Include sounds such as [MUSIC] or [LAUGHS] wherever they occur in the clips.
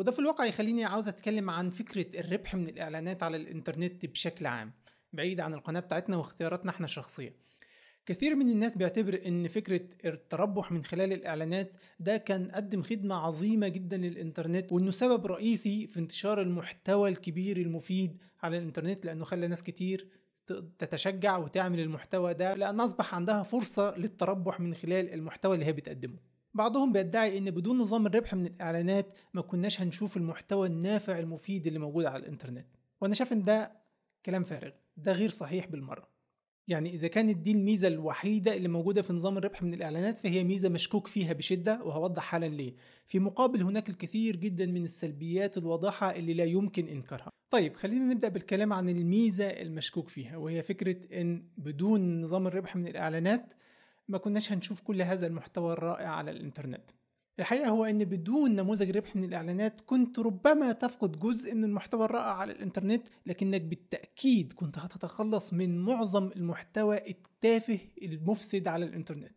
وده في الواقع يخليني عاوز اتكلم عن فكره الربح من الاعلانات على الانترنت بشكل عام بعيد عن القناه بتاعتنا واختياراتنا احنا الشخصيه كثير من الناس بيعتبر ان فكرة التربح من خلال الاعلانات ده كان قدم خدمة عظيمة جدا للانترنت وانه سبب رئيسي في انتشار المحتوى الكبير المفيد على الانترنت لانه خلى ناس كتير تتشجع وتعمل المحتوى ده لان اصبح عندها فرصة للتربح من خلال المحتوى اللي هي بتقدمه بعضهم بيدعي ان بدون نظام الربح من الاعلانات ما كناش هنشوف المحتوى النافع المفيد اللي موجود على الانترنت وانا شايف ان ده كلام فارغ ده غير صحيح بالمره يعني اذا كانت دي الميزه الوحيده اللي موجوده في نظام الربح من الاعلانات فهي ميزه مشكوك فيها بشده وهوضح حالا ليه في مقابل هناك الكثير جدا من السلبيات الواضحه اللي لا يمكن انكارها طيب خلينا نبدا بالكلام عن الميزه المشكوك فيها وهي فكره ان بدون نظام الربح من الاعلانات ما كناش هنشوف كل هذا المحتوى الرائع على الانترنت الحقيقة هو أن بدون نموذج ربح من الإعلانات كنت ربما تفقد جزء من المحتوى الرائع على الإنترنت لكنك بالتأكيد كنت هتتخلص من معظم المحتوى التافه المفسد على الإنترنت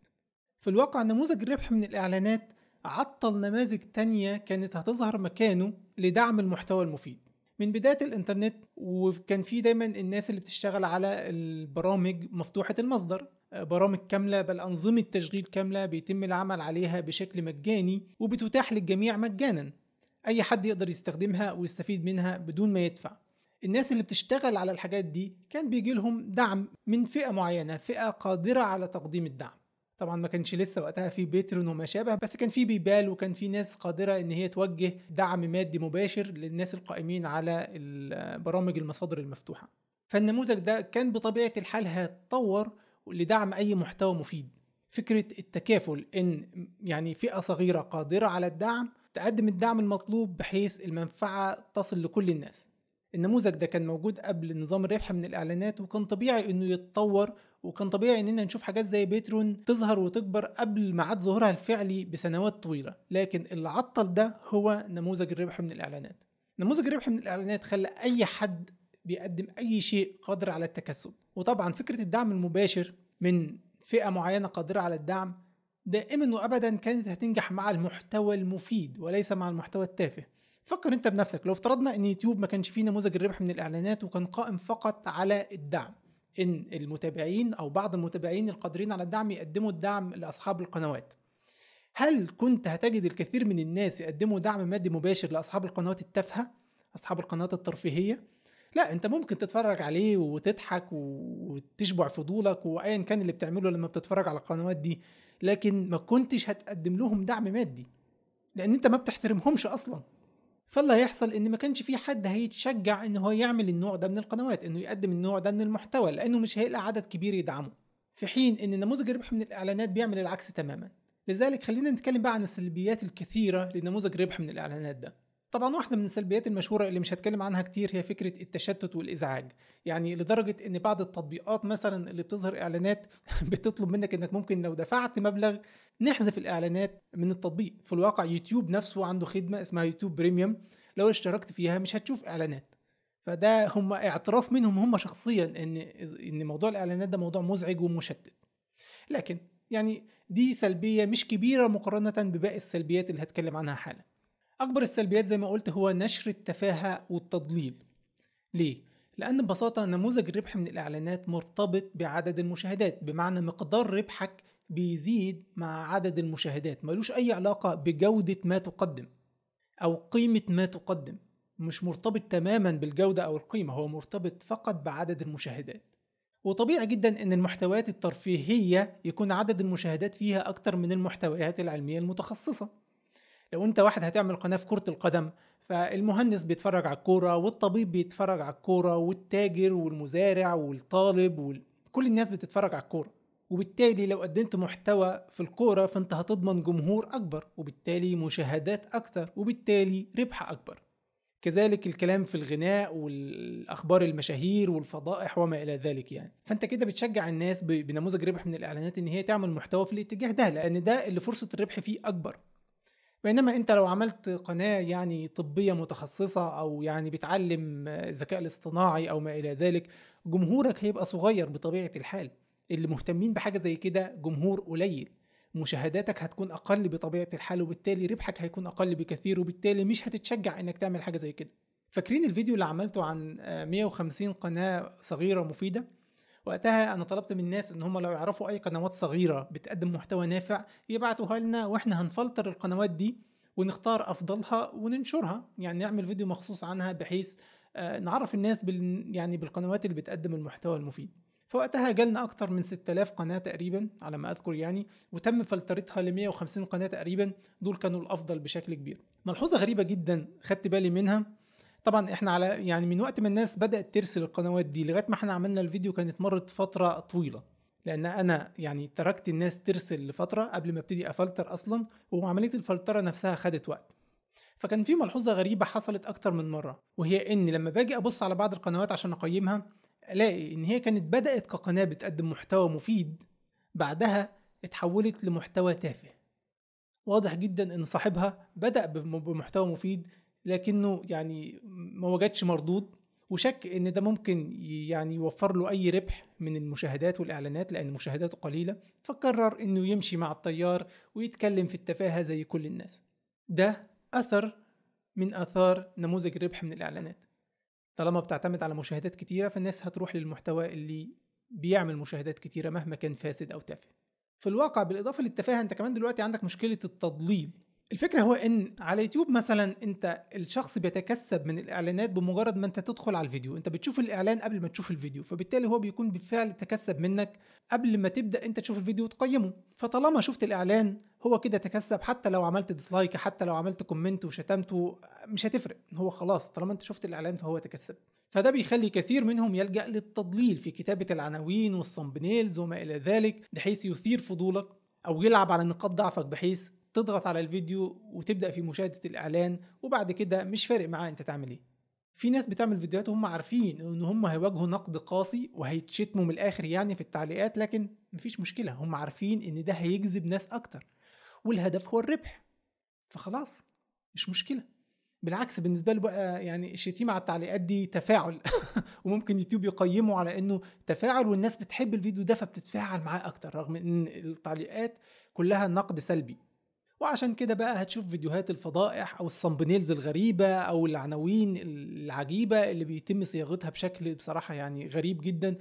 في الواقع نموذج الربح من الإعلانات عطل نماذج تانية كانت هتظهر مكانه لدعم المحتوى المفيد من بداية الإنترنت وكان في دايما الناس اللي بتشتغل على البرامج مفتوحة المصدر برامج كاملة بل أنظمة تشغيل كاملة بيتم العمل عليها بشكل مجاني وبتتاح للجميع مجانا أي حد يقدر يستخدمها ويستفيد منها بدون ما يدفع الناس اللي بتشتغل على الحاجات دي كان بيجي لهم دعم من فئة معينة فئة قادرة على تقديم الدعم طبعا ما كانش لسه وقتها في بيترون وما شابه بس كان في بيبال وكان في ناس قادرة ان هي توجه دعم مادي مباشر للناس القائمين على برامج المصادر المفتوحة فالنموذج ده كان بطبيعة الحال هيتطور لدعم أي محتوى مفيد فكرة التكافل إن يعني فئة صغيرة قادرة على الدعم تقدم الدعم المطلوب بحيث المنفعة تصل لكل الناس النموذج ده كان موجود قبل نظام الربح من الإعلانات وكان طبيعي إنه يتطور وكان طبيعي إننا نشوف حاجات زي بيترون تظهر وتكبر قبل ميعاد ظهورها الفعلي بسنوات طويلة لكن اللي عطل ده هو نموذج الربح من الإعلانات نموذج الربح من الإعلانات خلى أي حد بيقدم اي شيء قادر على التكسب وطبعا فكره الدعم المباشر من فئه معينه قادره على الدعم دائما وابدا كانت هتنجح مع المحتوى المفيد وليس مع المحتوى التافه فكر انت بنفسك لو افترضنا ان يوتيوب ما كانش فيه نموذج الربح من الاعلانات وكان قائم فقط على الدعم ان المتابعين او بعض المتابعين القادرين على الدعم يقدموا الدعم لاصحاب القنوات هل كنت هتجد الكثير من الناس يقدموا دعم مادي مباشر لاصحاب القنوات التافهه اصحاب القنوات الترفيهيه لا انت ممكن تتفرج عليه وتضحك وتشبع فضولك وايا كان اللي بتعمله لما بتتفرج على القنوات دي لكن ما كنتش هتقدم لهم دعم مادي لان انت ما بتحترمهمش اصلا فاللي هيحصل ان ما كانش في حد هيتشجع ان هو يعمل النوع ده من القنوات انه يقدم النوع ده من المحتوى لانه مش هيلاقي عدد كبير يدعمه في حين ان نموذج الربح من الاعلانات بيعمل العكس تماما لذلك خلينا نتكلم بقى عن السلبيات الكثيره لنموذج الربح من الاعلانات ده طبعا واحدة من السلبيات المشهورة اللي مش هتكلم عنها كتير هي فكرة التشتت والإزعاج يعني لدرجة إن بعض التطبيقات مثلا اللي بتظهر إعلانات [LAUGHS] بتطلب منك إنك ممكن لو دفعت مبلغ نحذف الإعلانات من التطبيق في الواقع يوتيوب نفسه عنده خدمة اسمها يوتيوب بريميوم لو اشتركت فيها مش هتشوف إعلانات فده هم اعتراف منهم هم شخصيا ان ان موضوع الاعلانات ده موضوع مزعج ومشتت لكن يعني دي سلبيه مش كبيره مقارنه بباقي السلبيات اللي هتكلم عنها حالا أكبر السلبيات زي ما قلت هو نشر التفاهة والتضليل ليه؟ لأن ببساطة نموذج الربح من الإعلانات مرتبط بعدد المشاهدات بمعنى مقدار ربحك بيزيد مع عدد المشاهدات ملوش أي علاقة بجودة ما تقدم أو قيمة ما تقدم مش مرتبط تماما بالجودة أو القيمة هو مرتبط فقط بعدد المشاهدات وطبيعي جدا ان المحتويات الترفيهية يكون عدد المشاهدات فيها اكتر من المحتويات العلمية المتخصصة لو انت واحد هتعمل قناه في كره القدم فالمهندس بيتفرج على الكوره والطبيب بيتفرج على الكوره والتاجر والمزارع والطالب وال... كل الناس بتتفرج على الكوره وبالتالي لو قدمت محتوى في الكوره فانت هتضمن جمهور اكبر وبالتالي مشاهدات اكتر وبالتالي ربح اكبر كذلك الكلام في الغناء والاخبار المشاهير والفضائح وما الى ذلك يعني فانت كده بتشجع الناس بنموذج ربح من الاعلانات ان هي تعمل محتوى في الاتجاه ده لان ده اللي فرصه الربح فيه اكبر بينما انت لو عملت قناه يعني طبيه متخصصه او يعني بتعلم الذكاء الاصطناعي او ما الى ذلك جمهورك هيبقى صغير بطبيعه الحال اللي مهتمين بحاجه زي كده جمهور قليل مشاهداتك هتكون اقل بطبيعه الحال وبالتالي ربحك هيكون اقل بكثير وبالتالي مش هتتشجع انك تعمل حاجه زي كده فاكرين الفيديو اللي عملته عن 150 قناه صغيره مفيده وقتها انا طلبت من الناس ان هم لو يعرفوا اي قنوات صغيره بتقدم محتوى نافع يبعتوها لنا واحنا هنفلتر القنوات دي ونختار افضلها وننشرها يعني نعمل فيديو مخصوص عنها بحيث آه، نعرف الناس بال يعني بالقنوات اللي بتقدم المحتوى المفيد فوقتها جالنا اكتر من 6000 قناه تقريبا على ما اذكر يعني وتم فلترتها ل 150 قناه تقريبا دول كانوا الافضل بشكل كبير ملحوظه غريبه جدا خدت بالي منها طبعا احنا على يعني من وقت ما الناس بدات ترسل القنوات دي لغايه ما احنا عملنا الفيديو كانت مرت فتره طويله لان انا يعني تركت الناس ترسل لفتره قبل ما ابتدي افلتر اصلا وعمليه الفلتره نفسها خدت وقت فكان في ملحوظه غريبه حصلت اكتر من مره وهي ان لما باجي ابص على بعض القنوات عشان اقيمها الاقي ان هي كانت بدات كقناه بتقدم محتوى مفيد بعدها اتحولت لمحتوى تافه واضح جدا ان صاحبها بدا بمحتوى مفيد لكنه يعني ما وجدش مردود وشك ان ده ممكن يعني يوفر له اي ربح من المشاهدات والاعلانات لان مشاهداته قليله فقرر انه يمشي مع التيار ويتكلم في التفاهه زي كل الناس ده اثر من اثار نموذج الربح من الاعلانات طالما بتعتمد على مشاهدات كتيره فالناس هتروح للمحتوى اللي بيعمل مشاهدات كتيره مهما كان فاسد او تافه في الواقع بالاضافه للتفاهه انت كمان دلوقتي عندك مشكله التضليل الفكرة هو ان على يوتيوب مثلا انت الشخص بيتكسب من الاعلانات بمجرد ما انت تدخل على الفيديو انت بتشوف الاعلان قبل ما تشوف الفيديو فبالتالي هو بيكون بالفعل تكسب منك قبل ما تبدا انت تشوف الفيديو وتقيمه فطالما شفت الاعلان هو كده تكسب حتى لو عملت ديسلايك حتى لو عملت كومنت وشتمته مش هتفرق هو خلاص طالما انت شفت الاعلان فهو تكسب فده بيخلي كثير منهم يلجأ للتضليل في كتابة العناوين والصمبنيلز وما إلى ذلك بحيث يثير فضولك أو يلعب على نقاط ضعفك بحيث تضغط على الفيديو وتبدا في مشاهده الاعلان وبعد كده مش فارق معاه انت تعمل ايه في ناس بتعمل فيديوهات وهم عارفين ان هم هيواجهوا نقد قاسي وهيتشتموا من الاخر يعني في التعليقات لكن مفيش مشكله هم عارفين ان ده هيجذب ناس اكتر والهدف هو الربح فخلاص مش مشكله بالعكس بالنسبه له بقى يعني الشتيمه على التعليقات دي تفاعل [LAUGHS] وممكن يوتيوب يقيمه على انه تفاعل والناس بتحب الفيديو ده فبتتفاعل معاه اكتر رغم ان التعليقات كلها نقد سلبي وعشان كده بقى هتشوف فيديوهات الفضائح او الصمبنيلز الغريبه او العناوين العجيبه اللي بيتم صياغتها بشكل بصراحه يعني غريب جدا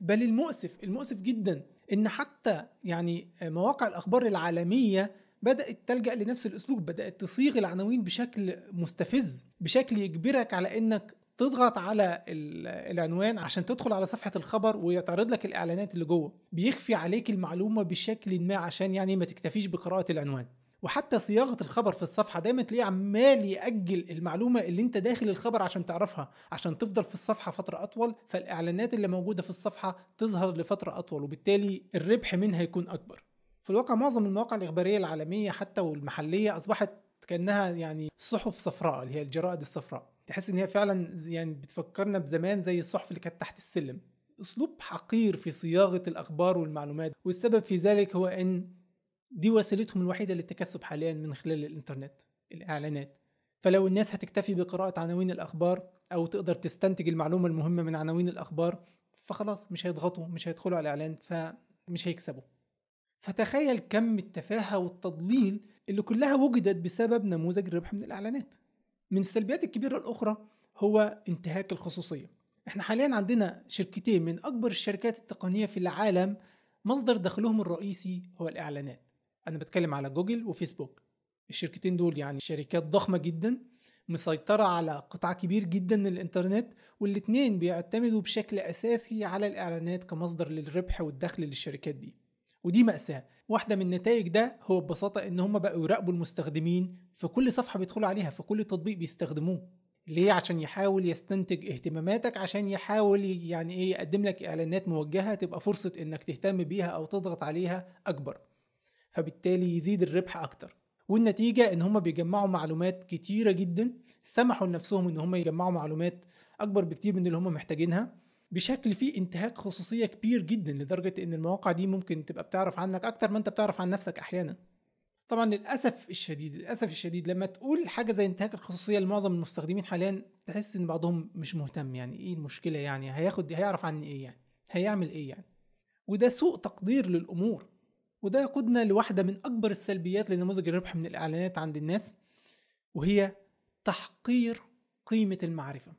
بل المؤسف المؤسف جدا ان حتى يعني مواقع الاخبار العالميه بدات تلجا لنفس الاسلوب بدات تصيغ العناوين بشكل مستفز بشكل يجبرك على انك تضغط على العنوان عشان تدخل على صفحه الخبر ويتعرض لك الاعلانات اللي جوه بيخفي عليك المعلومه بشكل ما عشان يعني ما تكتفيش بقراءه العنوان وحتى صياغه الخبر في الصفحه دايما تلاقيه عمال ياجل المعلومه اللي انت داخل الخبر عشان تعرفها عشان تفضل في الصفحه فتره اطول فالاعلانات اللي موجوده في الصفحه تظهر لفتره اطول وبالتالي الربح منها يكون اكبر في الواقع معظم المواقع الاخباريه العالميه حتى والمحليه اصبحت كانها يعني صحف صفراء اللي هي الجرائد الصفراء تحس ان هي فعلا يعني بتفكرنا بزمان زي الصحف اللي كانت تحت السلم اسلوب حقير في صياغه الاخبار والمعلومات والسبب في ذلك هو ان دي وسيلتهم الوحيده للتكسب حاليا من خلال الانترنت الاعلانات فلو الناس هتكتفي بقراءه عناوين الاخبار او تقدر تستنتج المعلومه المهمه من عناوين الاخبار فخلاص مش هيضغطوا مش هيدخلوا على الاعلان فمش هيكسبوا فتخيل كم التفاهه والتضليل اللي كلها وجدت بسبب نموذج الربح من الاعلانات من السلبيات الكبيره الاخرى هو انتهاك الخصوصيه احنا حاليا عندنا شركتين من اكبر الشركات التقنيه في العالم مصدر دخلهم الرئيسي هو الاعلانات انا بتكلم على جوجل وفيسبوك الشركتين دول يعني شركات ضخمه جدا مسيطرة على قطاع كبير جدا من الإنترنت والاتنين بيعتمدوا بشكل أساسي على الإعلانات كمصدر للربح والدخل للشركات دي ودي مأساة واحدة من نتائج ده هو ببساطة إن هم بقوا يراقبوا المستخدمين في كل صفحة بيدخلوا عليها في كل تطبيق بيستخدموه ليه عشان يحاول يستنتج اهتماماتك عشان يحاول يعني ايه يقدم لك اعلانات موجهه تبقى فرصه انك تهتم بيها او تضغط عليها اكبر فبالتالي يزيد الربح أكتر والنتيجة إن هم بيجمعوا معلومات كتيرة جدا سمحوا لنفسهم إن هم يجمعوا معلومات أكبر بكتير من اللي هم محتاجينها بشكل فيه انتهاك خصوصية كبير جدا لدرجة إن المواقع دي ممكن تبقى بتعرف عنك أكتر ما أنت بتعرف عن نفسك أحيانا طبعا للاسف الشديد للاسف الشديد لما تقول حاجه زي انتهاك الخصوصيه لمعظم المستخدمين حاليا تحس ان بعضهم مش مهتم يعني ايه المشكله يعني هياخد هيعرف عني ايه يعني هيعمل ايه يعني وده سوء تقدير للامور وده يقودنا لواحدة من أكبر السلبيات لنموذج الربح من الإعلانات عند الناس وهي تحقير قيمة المعرفة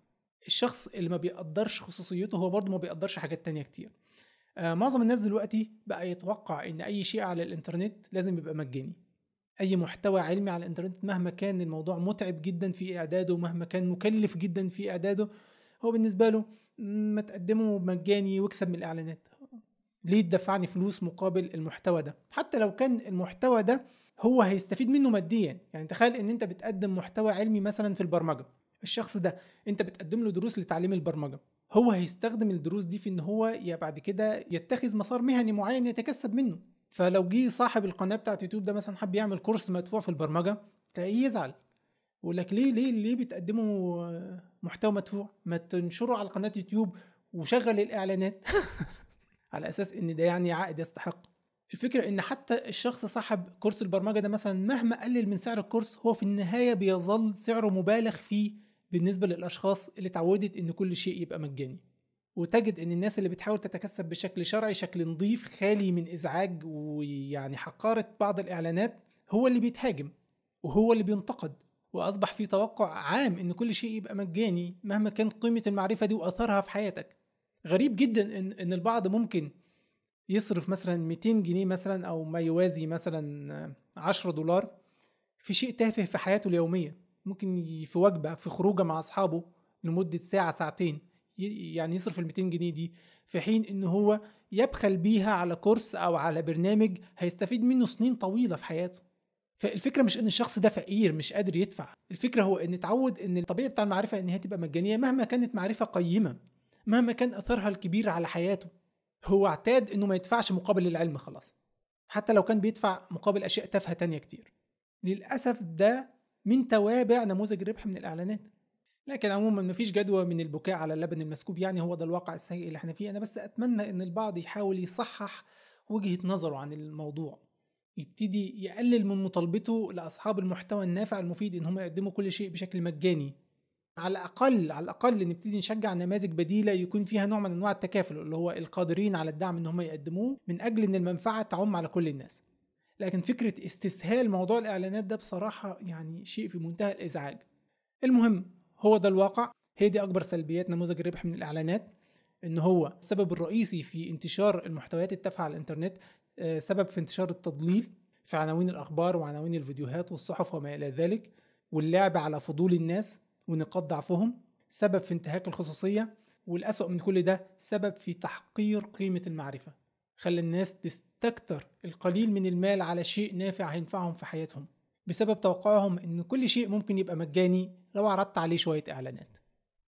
الشخص اللي ما بيقدرش خصوصيته هو برضه ما بيقدرش حاجات تانية كتير آه معظم الناس دلوقتي بقى يتوقع ان اي شيء على الانترنت لازم يبقى مجاني اي محتوى علمي على الانترنت مهما كان الموضوع متعب جدا في اعداده ومهما كان مكلف جدا في اعداده هو بالنسبه له ما تقدمه مجاني واكسب من الاعلانات ليه تدفعني فلوس مقابل المحتوى ده حتى لو كان المحتوى ده هو هيستفيد منه ماديا يعني تخيل ان انت بتقدم محتوى علمي مثلا في البرمجه الشخص ده انت بتقدم له دروس لتعليم البرمجه هو هيستخدم الدروس دي في ان هو يا بعد كده يتخذ مسار مهني معين يتكسب منه فلو جه صاحب القناه بتاعت يوتيوب ده مثلا حب يعمل كورس مدفوع في البرمجه تلاقيه يزعل يقول لك ليه ليه ليه بتقدموا محتوى مدفوع ما تنشره على قناه يوتيوب وشغل الاعلانات [LAUGHS] على اساس ان ده يعني عائد يستحق الفكره ان حتى الشخص صاحب كورس البرمجه ده مثلا مهما قلل من سعر الكورس هو في النهايه بيظل سعره مبالغ فيه بالنسبه للاشخاص اللي اتعودت ان كل شيء يبقى مجاني وتجد ان الناس اللي بتحاول تتكسب بشكل شرعي شكل نظيف خالي من ازعاج ويعني حقاره بعض الاعلانات هو اللي بيتهاجم وهو اللي بينتقد واصبح في توقع عام ان كل شيء يبقى مجاني مهما كانت قيمه المعرفه دي واثرها في حياتك غريب جدا ان ان البعض ممكن يصرف مثلا 200 جنيه مثلا او ما يوازي مثلا 10 دولار في شيء تافه في حياته اليوميه ممكن في وجبه في خروجه مع اصحابه لمده ساعه ساعتين يعني يصرف ال 200 جنيه دي في حين ان هو يبخل بيها على كورس او على برنامج هيستفيد منه سنين طويله في حياته فالفكره مش ان الشخص ده فقير مش قادر يدفع الفكره هو ان اتعود ان الطبيعي بتاع المعرفه ان هي تبقى مجانيه مهما كانت معرفه قيمه مهما كان أثرها الكبير على حياته هو اعتاد إنه ما يدفعش مقابل العلم خلاص حتى لو كان بيدفع مقابل أشياء تافهة تانية كتير للأسف ده من توابع نموذج الربح من الإعلانات لكن عموما مفيش جدوى من البكاء على اللبن المسكوب يعني هو ده الواقع السيء اللي احنا فيه أنا بس أتمنى إن البعض يحاول يصحح وجهة نظره عن الموضوع يبتدي يقلل من مطالبته لأصحاب المحتوى النافع المفيد إن هم يقدموا كل شيء بشكل مجاني على الاقل على الاقل نبتدي نشجع نماذج بديله يكون فيها نوع من انواع التكافل اللي هو القادرين على الدعم ان هم يقدموه من اجل ان المنفعه تعم على كل الناس لكن فكره استسهال موضوع الاعلانات ده بصراحه يعني شيء في منتهى الازعاج المهم هو ده الواقع هي دي اكبر سلبيات نموذج الربح من الاعلانات ان هو السبب الرئيسي في انتشار المحتويات التافهه على الانترنت آه، سبب في انتشار التضليل في عناوين الاخبار وعناوين الفيديوهات والصحف وما الى ذلك واللعب على فضول الناس ونقاط ضعفهم سبب في انتهاك الخصوصية والأسوأ من كل ده سبب في تحقير قيمة المعرفة خلى الناس تستكتر القليل من المال على شيء نافع هينفعهم في حياتهم بسبب توقعهم ان كل شيء ممكن يبقى مجاني لو عرضت عليه شوية اعلانات